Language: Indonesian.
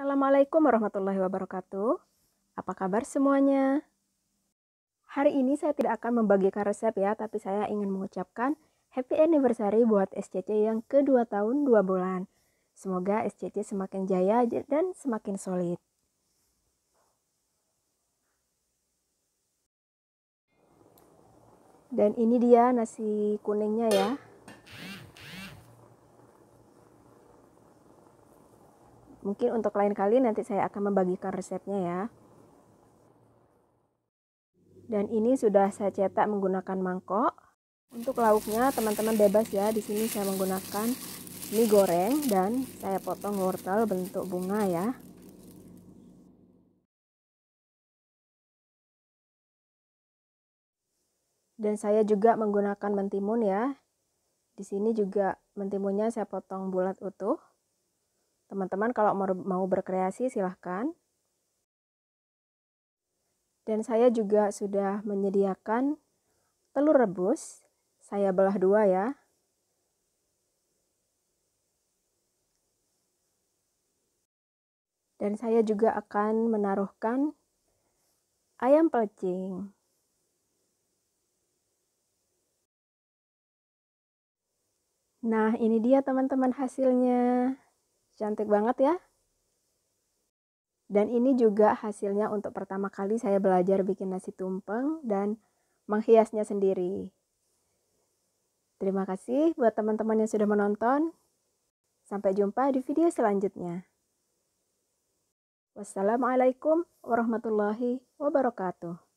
Assalamualaikum warahmatullahi wabarakatuh. Apa kabar semuanya? Hari ini saya tidak akan membagikan resep ya, tapi saya ingin mengucapkan happy anniversary buat SCC yang kedua tahun dua bulan. Semoga SCC semakin jaya dan semakin solid. Dan ini dia nasi kuningnya ya. Mungkin untuk lain kali nanti saya akan membagikan resepnya ya. Dan ini sudah saya cetak menggunakan mangkok. Untuk lauknya teman-teman bebas ya. Di sini saya menggunakan mie goreng dan saya potong wortel bentuk bunga ya. dan saya juga menggunakan mentimun ya. Di sini juga mentimunnya saya potong bulat utuh. Teman-teman kalau mau berkreasi silahkan. Dan saya juga sudah menyediakan telur rebus. Saya belah dua ya. Dan saya juga akan menaruhkan ayam pelcing. Nah, ini dia teman-teman hasilnya. Cantik banget ya. Dan ini juga hasilnya untuk pertama kali saya belajar bikin nasi tumpeng dan menghiasnya sendiri. Terima kasih buat teman-teman yang sudah menonton. Sampai jumpa di video selanjutnya. Wassalamualaikum warahmatullahi wabarakatuh.